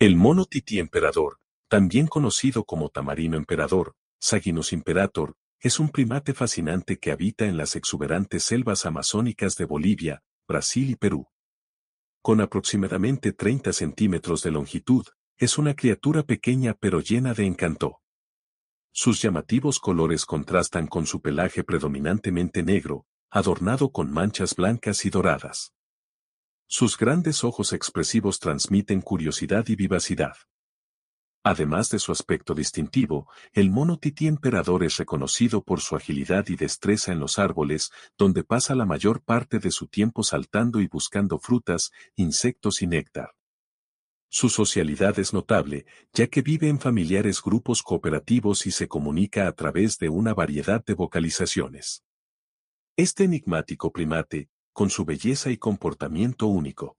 El mono titi emperador, también conocido como tamarino emperador, Saginus imperator, es un primate fascinante que habita en las exuberantes selvas amazónicas de Bolivia, Brasil y Perú. Con aproximadamente 30 centímetros de longitud, es una criatura pequeña pero llena de encanto. Sus llamativos colores contrastan con su pelaje predominantemente negro, adornado con manchas blancas y doradas. Sus grandes ojos expresivos transmiten curiosidad y vivacidad. Además de su aspecto distintivo, el mono tití emperador es reconocido por su agilidad y destreza en los árboles, donde pasa la mayor parte de su tiempo saltando y buscando frutas, insectos y néctar. Su socialidad es notable, ya que vive en familiares grupos cooperativos y se comunica a través de una variedad de vocalizaciones. Este enigmático primate, con su belleza y comportamiento único.